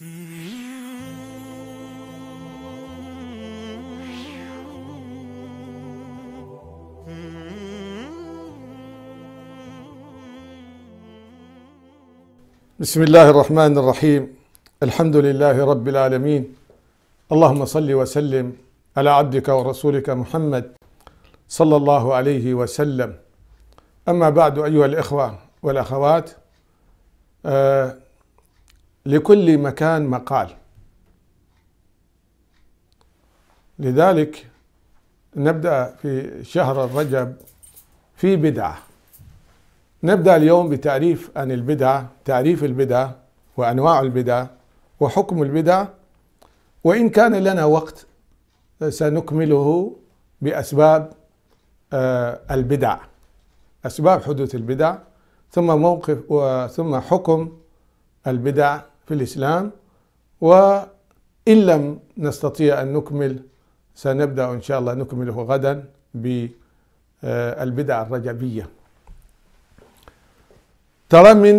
بسم الله الرحمن الرحيم الحمد لله رب العالمين اللهم صل وسلم على عبدك ورسولك محمد صلى الله عليه وسلم أما بعد أيها الإخوة والأخوات لكل مكان مقال لذلك نبدأ في شهر الرجب في بدعة نبدأ اليوم بتعريف عن البدعة تعريف البدعة وأنواع البدعة وحكم البدعة وإن كان لنا وقت سنكمله بأسباب آه، البدع أسباب حدوث البدع ثم موقف ثم حكم البدع في الإسلام وإن لم نستطيع أن نكمل سنبدأ إن شاء الله نكمله غدا بالبدع الرجبية ترى من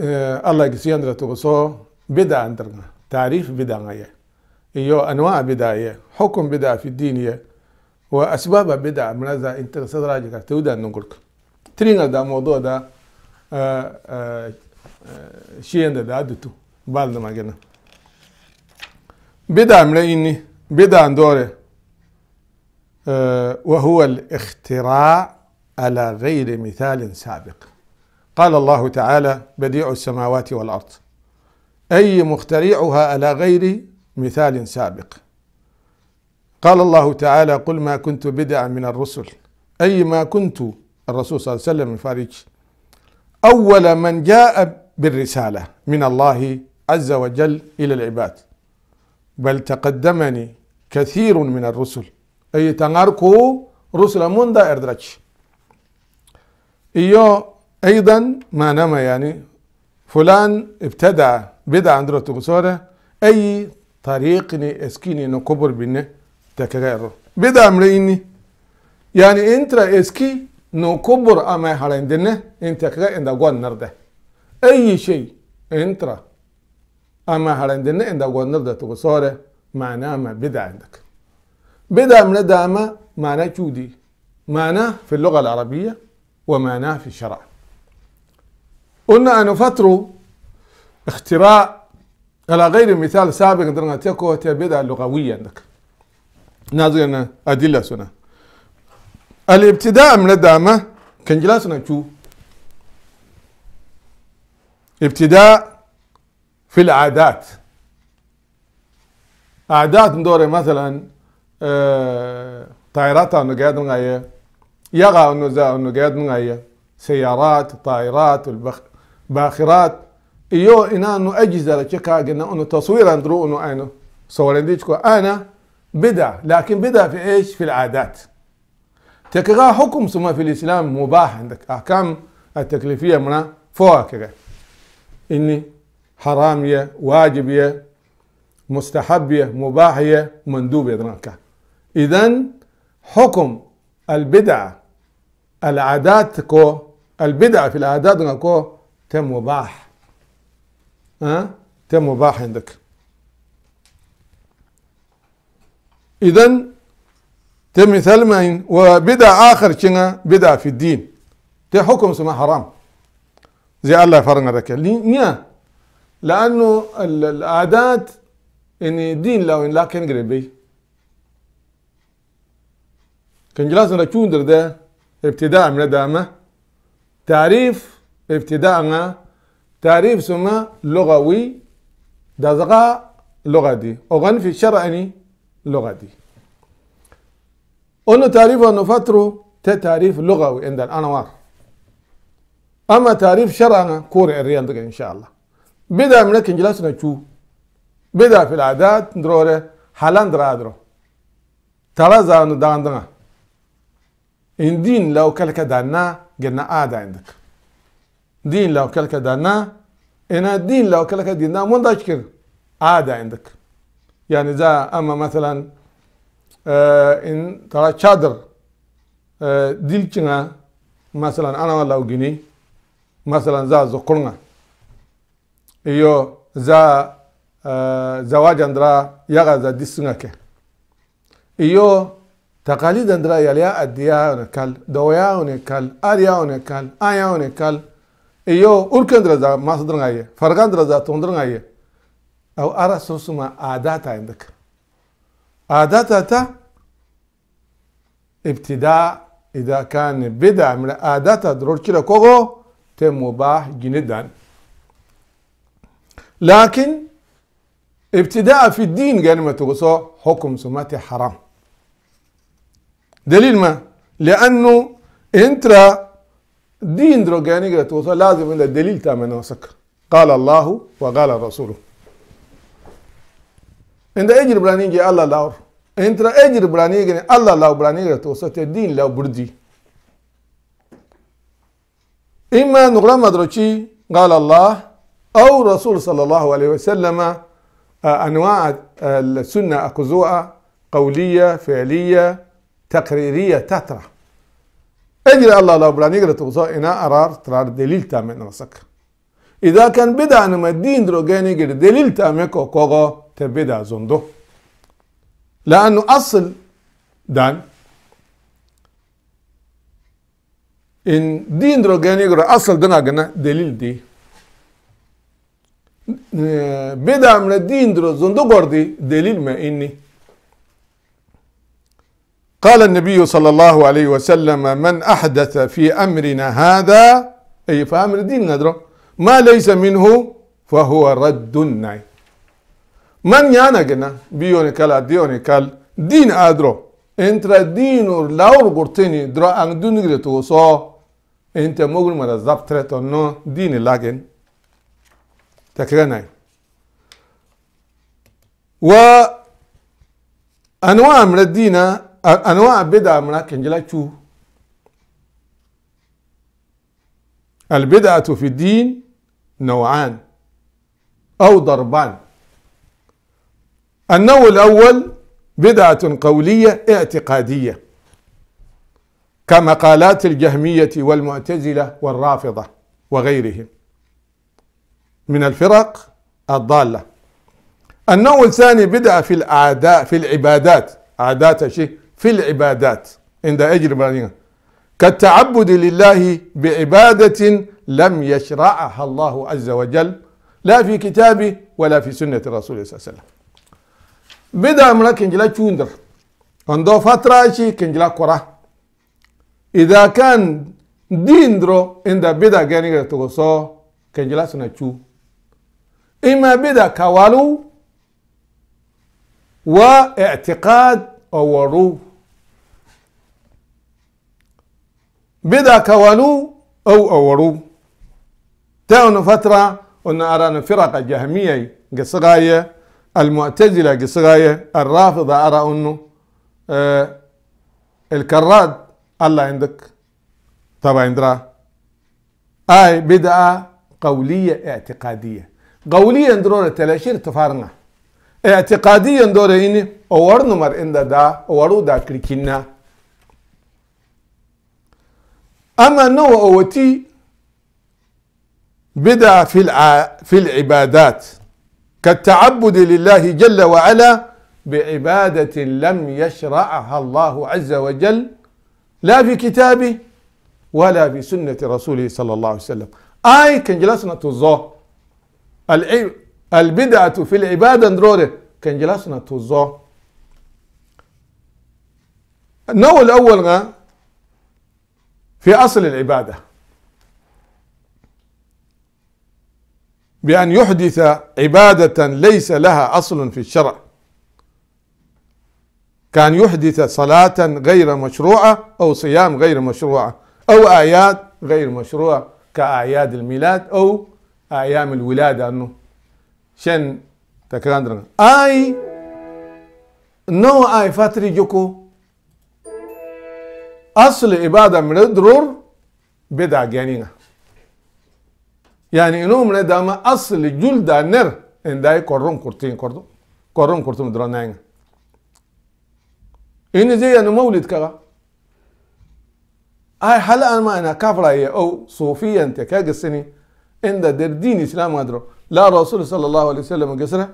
آه، الله يقسيان رتوغسو بدع عندنا تعريف بدعية إيو أنواع بدعية حكم بدع في الدين وأسباب بدع من هذا انت صدراجك تودا نقولك ترينا دا موضوع ده آه، آآ آه، آآ ده ده تو dutu ما da بدا عمله اني بدا bid'a ndore آه، وهو الاختراع على غير مثال سابق قال الله تعالى بديع السماوات والأرض أي مخترعها على غير مثال سابق قال الله تعالى قل ما كنت بدعا من الرسل أي ما كنت الرسول صلى الله عليه وسلم فارج أول من جاء بالرسالة من الله عز وجل إلى العباد بل تقدمني كثير من الرسل أي تناركو رسل من دا إردرج إيو أيضا ما نما يعني فلان ابتدع بدع عند تغسورة أي طريقني اسكيني نكبر بني تكغير بدع مريني يعني انت اسكي نو كبر أما no kubur amay harendine inte kaga inda gonnarde ayi اما intra ama harendine inda نرده tugu sore معناه ما بدا عندك بدا من داما معناه جودي معناه في اللغة العربية ومعناه في الشرع قلنا أنه فترة اختراع على غير مثال سابق درنا تكو بدع لغويا عندك نازلنا أدلة سنة الابتداء من الدامة كان جلاسنا شو ابتداء في العادات عادات دوري مثلا أه طائرات نقاد غاية يغا نزا نقاد غاية سيارات طائرات البخ باخرات iyo لشكا قلنا chikaagina unu taswiran duru unu aynu ديشكو أنا بدأ لكن بدأ في ايش في العادات تكغا حكم سما في الإسلام مباح عندك أحكام التكليفية منا فوق كغا إني حرامية واجبية مستحبية مباحية مندوبية درانكا إذن حكم البدعة العادات كو البدعة في العادات كو تم مباح أه؟ تم مباح عندك إذن te misal main wa bida akhar kinga bida fi din te hukum suna زي الله فرنا ذاك ليه لانه العادات ان دين لو ان لا كان قريبي كان جلاسنا تشوندر ده ابتداء من دامه تعريف ابتداءنا تعريف سما لغوي دزغا لغة دي وغن في شرعني لغة دي قلنا تعريف ونفتره ده تعريف لغوي عند الأنوار أما تعريف شرعنا كوري الريان إن شاء الله بدا منك لكن جلسنا شو بدا في العادات ندروري حالان درادرو تلازا دنا إن دين لو كلك دانا جنا آدا عندك دين لو كلك دانا إن دين لو كلك دينا من آدا عندك يعني إذا أما مثلا Eh, in tara çadır eh, dil çiŋa masalan ana law gini masalan za zokurŋa iyo za eh, zawajandra yaga za disiŋa ke iyo taqalidandra yalya addiyaone kal dowayaone kal aryaone kal ayaone kal iyo urkendra za masdrŋa ye fargandra za tundrŋa ye aw ara susuma adatayindik عادتة ابتداء إذا كان بدع من عادتة درور كده كوغو تم مباح جدا لكن ابتداء في الدين قال ما تقصو حكم سمات حرام دليل ما لأنه انترا دين دروغاني قلت لازم إلى دليل تامن وسك قال الله وقال رسوله inda ejir brani ge Allah lawr intra ejir brani ge Allah law brani ge to sote din law burdi إما نغرام مدرشي قال الله أو رسول صلى الله عليه وسلم أنواع السنة أكزوءة قولية فعلية تقريرية تترى أجر الله لو براني قلت إنا أرار ترار دليل تامن رسك إذا كان بدأ أن الدين دروجاني قلت دليل تامك كوغو تبدا زندو لأنه أصل دان إن دين روجان يقرأ أصل دنا غنا دليل دي بدأ من دين درو زندو دي دليل ما إني قال النبي صلى الله عليه وسلم من أحدث في أمرنا هذا أي فأمر دين ندرو ما ليس منه فهو رد النعي Man yana gena bione kala dione kal din adro entra dinor laur borteni dra ang dunigre to so ente mogul mara zap treto no din lagen تكرناي وأنواع من الدين أنواع بدع من كنجلا شو البدعة في الدين نوعان أو ضربان النوع الأول بدعة قولية اعتقادية كمقالات الجهمية والمعتزلة والرافضة وغيرهم من الفرق الضالة النوع الثاني بدعة في الأعداء في العبادات عادات شيء في العبادات عند أجربانية كالتعبد لله بعبادة لم يشرعها الله عز وجل لا في كتابه ولا في سنة الرسول صلى الله عليه وسلم بدا منا كنجلا تشوندر عندو فترة شي كنجلا كرة إذا كان دين درو إن دا بدا جاني تغصو كنجلا سنة تشو إما بدا كوالو واعتقاد أو ورو بدا كوالو أو أورو تاون فترة أن أرانا فرق جهمية قصغاية المعتزلة قصغاية الرافضة أرى أنه آه الكراد الله عندك طبعا عندها آي بدعة قولية اعتقادية قولية دورة تلاشير تفارنا اعتقادية دورة إني أورنو مر إندا دا أورو دا كريكينا أما نو أوتي بدعة في في العبادات كالتعبد لله جل وعلا بعبادة لم يشرعها الله عز وجل لا في كتابه ولا في سنة رسوله صلى الله عليه وسلم أي كان جلسنا تزو البدعة في العبادة نروري كان جلسنا تزو النوع الأول في أصل العبادة بأن يحدث عبادة ليس لها أصل في الشرع كان يحدث صلاة غير مشروعة أو صيام غير مشروعة أو أعياد غير مشروعة كأعياد الميلاد أو أيام الولادة أنه شن تكراندر أي نو أي فاتري جوكو أصل عبادة من الدرور بدأ جانينا يعني إنهم ما أصل جلدا نر إن داي كورون كورتين كوردو كورون كورتين دران ناين إن زي أنا مولد كغا أي حالا ما أنا كافرة أو صوفيا أنت كاجسني إن دا دير دين إسلام أدرو لا رسول صلى الله عليه وسلم جسره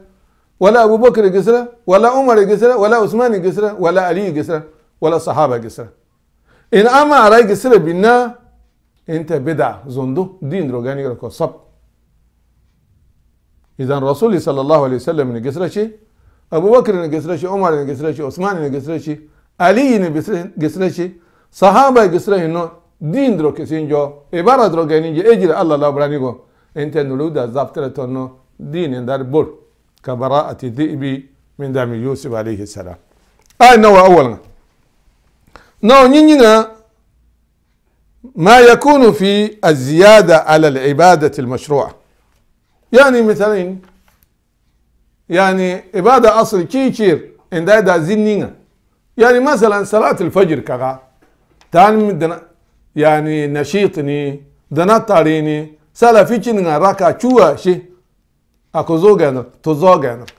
ولا أبو بكر جسره ولا عمر جسره ولا عثمان جسره ولا علي جسره ولا صحابة جسره إن أما علي جسره بالنا انت بدع زندو دين روغاني ركو صب اذا رسول صلى الله عليه وسلم نجسرشي ابو بكر نجسرشي عمر نجسرشي عثمان نجسرشي علي نجسرشي صحابه نجسرشي نو دين درو جو عبارة درو غانيجي اجر الله براني جو انت دا زفتر تونو دين دار بور كبراءة الذئب من دم يوسف عليه السلام اي نو اولنا نو نينا ما يكون في الزيادة على العبادة المشروعة يعني مثلا يعني عبادة أصل كيشير إن دايدا دا زنينة يعني مثلا صلاة الفجر كغا تان دنا يعني نشيطني دنا تاريني صلاة فيشنغا راكا شوى شي أكو زوغانك تزوغانك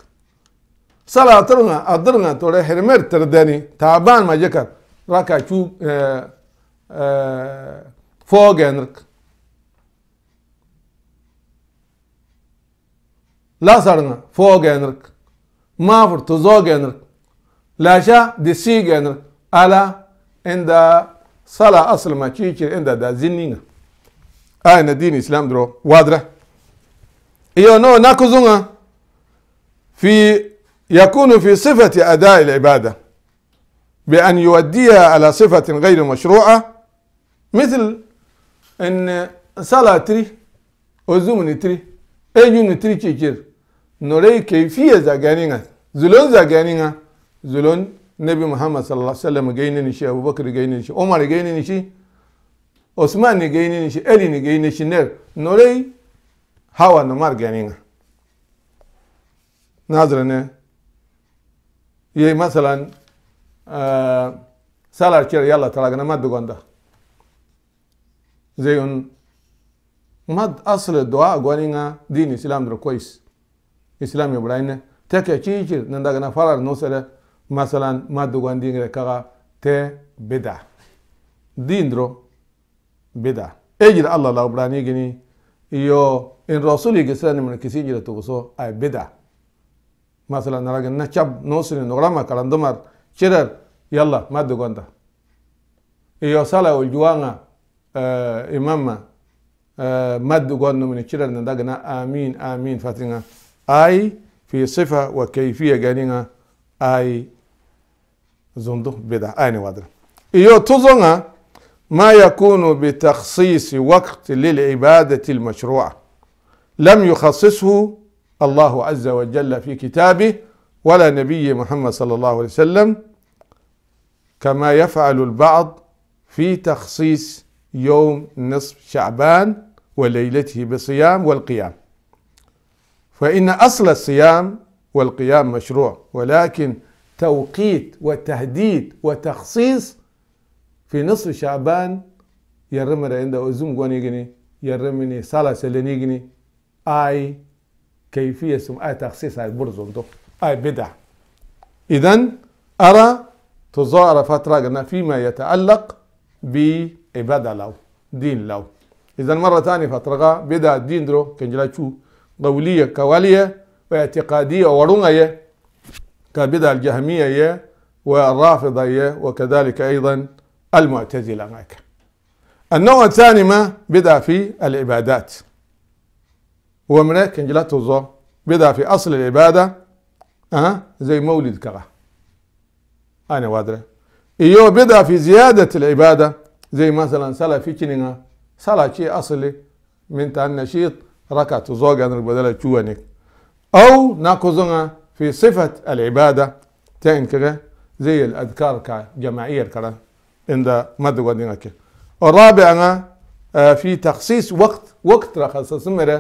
صلاة ترنا أدرنا تولي حرمير ترداني تعبان ما جكر راكا شو اه آه، فوق عندك لا صرنا عندك ما فر شا دسيج عندك على عند صلاة أصل ما تيجي عند دا آه إن دين الإسلام درو وادرة إيو نو ناكوزونا في يكون في صفة أداء العبادة بأن يؤديها على صفة غير مشروعة مثل ان سالا تري وزومن تري ايجون تري تشيكير نوري كيفية زاقانينا زلون زاقانينا زلون نبي محمد صلى الله عليه وسلم جاينين شي ابو بكر جاينين شي عمر جاينين شي عثمان جاينين شي علي جاينين شي نير نوري هوا نمار جاينين ناظرنا يي مثلا آه سالار كير يلا تلاقنا ما دقون زيون مد اصل الدعاء غوانينا دين اسلام در كويس اسلام يبراين تك تشيجر نندغنا فرار نوسل مثلا مد غوان دين كغا ت بدا دين درو بدا اجر الله لا براني جني يو ان رسولي جسرن من كسيجر توسو اي بدا مثلا نرجع نشاب نوسل نغرامة كلام دمر شرر يلا مد دا يو سالا والجوانا imama maddu gonno min ciral na dagana amin amin fatinga ay fi sifa wa kayfiya ganinga ay zundu bida ayni wadra iyo tuzonga ما يكون بتخصيص وقت للعبادة المشروعة لم يخصصه الله عز وجل في كتابه ولا نبي محمد صلى الله عليه وسلم كما يفعل البعض في تخصيص يوم نصف شعبان وليلته بصيام والقيام فإن أصل الصيام والقيام مشروع ولكن توقيت وتهديد وتخصيص في نصف شعبان يرمر عند أزم غنيغني يرمني صلاة سلنيغني آي كيفية سم آي تخصيص آي برزون دو آي بدع إذن أرى تظاهر فترة فيما يتعلق ب عبادة له دين له إذا مرة ثانية فترة بدا الدين درو كنجلا شو قولية كوالية واعتقادية ورونية كبدا الجهمية والرافضة وكذلك أيضا المعتزلة معك النوع الثاني ما بدا في العبادات ومن كنجلات توزو بدا في أصل العبادة أه زي مولد كره أنا وادرة إيوه بدا في زيادة العبادة زي مثلا سلا فيتشنينغا سلا شيء أصلي من النشيط ركع تزوج زوجا بدل تشوانك أو ناكوزونا في صفة العبادة تين كده زي الأذكار كجماعية كده عند مدوا دينك الرابع آه، في تخصيص وقت وقت رخصص مرة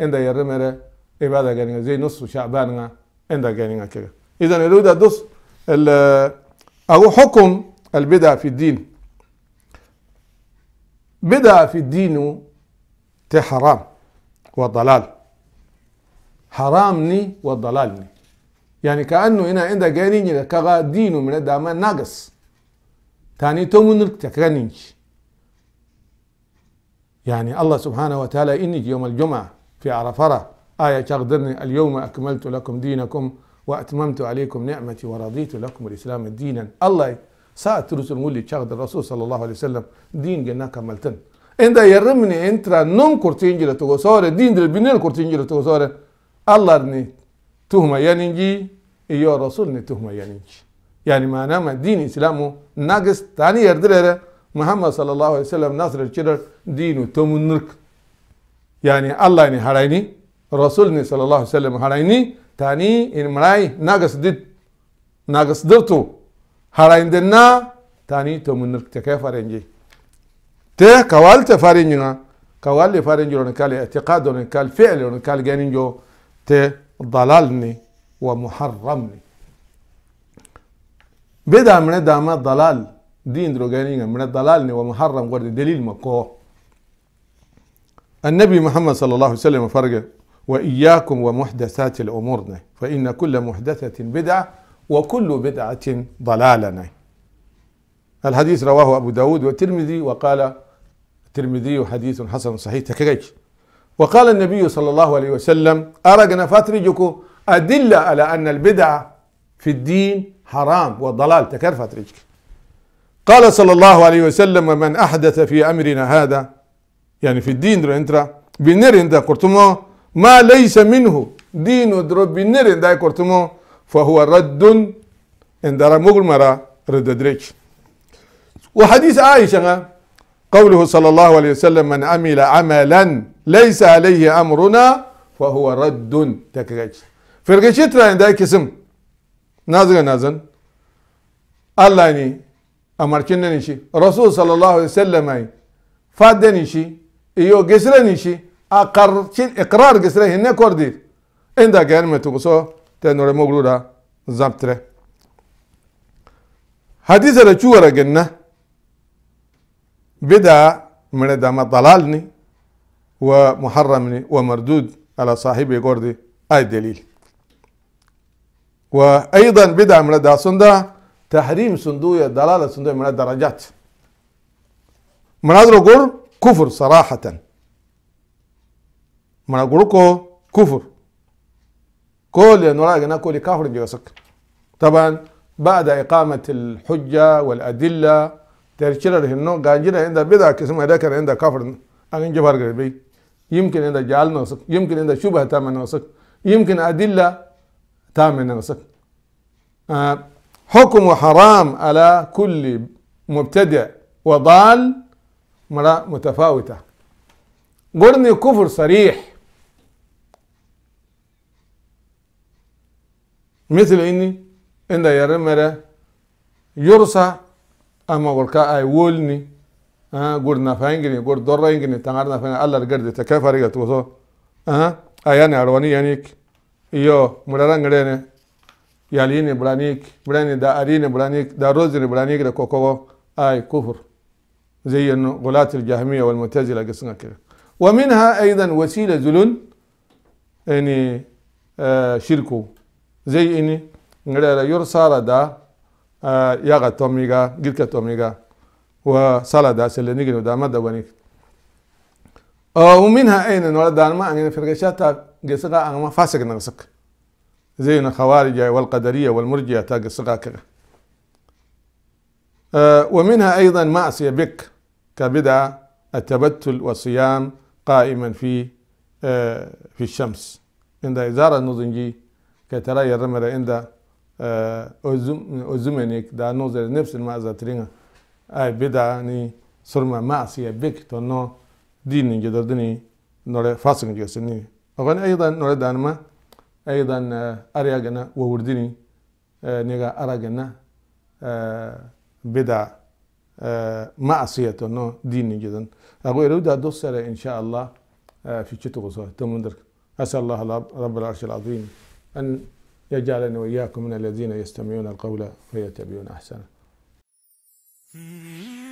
عند يرمرة عبادة جنينة زي نص شعبان عند جنينة كده إذا نريد دوس أو حكم البدع في الدين بدا في الدين تحرام حرام وضلال حرامني وضلالني يعني كأنه هنا عندك جاني كغا دينو من الدعمان ناقص تاني تومن تكرنج يعني الله سبحانه وتعالى إني يوم الجمعة في عرفرة آية تغدرني اليوم أكملت لكم دينكم وأتممت عليكم نعمتي ورضيت لكم الإسلام دينا الله Satyrus ngulli chagda Rasul sallallahu alaihi wasallam din genna kamaltan. Enda yarrimni entra non kurtinjira togo sore din dir binel kurtinjira togo sore Allah ni tuhma yaninji iyo Rasul ni tuhma yaninji. Yani manama din İslamu nagis tani yerdirere Muhammed sallallahu aleyhi ve sellem nasr çirer dinu tomunurk. Yani Allah ni harayni Rasul ni sallallahu aleyhi ve sellem harayni tani in maray nagis dit nagis dirtu harayindenna tani tomunir teke farenji te kawal te farenjinga kawal le farenji lon kal i'tiqad lon kal fi'l lon kal ganinjo te dalalni wa muharramni beda mne dama dalal دين دروغانيغا من الضلال ومحرم ورد دليل مكو النبي محمد صلى الله عليه وسلم فرق وإياكم ومحدثات الأمور فإن كل محدثة بدعة وكل بدعة ضلالة نعم. الحديث رواه أبو داود والترمذي وقال الترمذي حديث حسن صحيح تكريج وقال النبي صلى الله عليه وسلم أرقنا فاترجكو أدلة على أن البدعة في الدين حرام والضلال تكر فاترجك قال صلى الله عليه وسلم ومن أحدث في أمرنا هذا يعني في الدين در انترا بنر انت قرتمو ما ليس منه دين در بنر انت قرتمو فهو رد اندرا مغمرة رد دريك وحديث عائشة قوله صلى الله عليه وسلم من عمل عملا ليس عليه أمرنا فهو رد تكريج فرقشت رأي ده اسم نازل نازل الله ني أمركنا نشي رسول صلى الله عليه وسلم فاد نشي إيو قسر نشي أقرار قسره هنا كوردير إن يعني ما تقصوه نور رمو دا را چو را گنه بدا من محرم ضلالني ومحرمني ومردود على صاحبي قردي اي دليل وايضا بدا من دا سندا تحريم سندوية دلالة سندوية من الدرجات من قر كفر صراحة من قرقو كفر كل نراجع نقول كافر جوسك طبعا بعد إقامة الحجة والأدلة ترشيل رهنو قانجينا عند بدع كسم هذاك عند كافر أن جبر قريبي يمكن عند جعل نوسك يمكن عند شبه تامن نوسك يمكن أدلة تامن نوسك آه، حكم حرام على كل مبتدع وضال مرة متفاوتة قرني كفر صريح مثل ini inda yare mere yursa ama warka ay wolni gur nafangini gur dorrangini tangar nafanga allar gardi ta kafariga tuso ayani arwani yanik iyo murara ngarene yalini branik brani da arini branik da rozini branik da kokogo ay kufur زي غلاة الجهمية والمعتزلة قصنا كده ومنها أيضا وسيلة ذلول يعني آه شركه زي إني ngrera يور sara da uh, yaga tomiga girka tomiga wa sala da sele nigino da mada ومنها أين نورا دانما أن في الغشاتا قصقا أنما فاسق نغسك زينا خوارج والقدرية والمرجية تا جسغا كذا آه ومنها أيضا معصية بك كبدعة التبتل والصيام قائما في آه في الشمس عند إزارة نظنجي ketara yerre mere inda özüm özümenik da nozer nefsin mazatringa ay bida ni surma masiye bik to no dinin gedordini nore fasın görsini وغن أيضا نريد أن ما أيضا آه، أريجنا ووردني آه، نجا أريجنا آه، بدع معصية نو ديني جدا أقول رودا دوسرة إن شاء الله في شتو غصة تمندرك أسأل الله رب العرش العظيم أن يجعلني وإياكم من الذين يستمعون القول فيتبعون أحسنه hmm.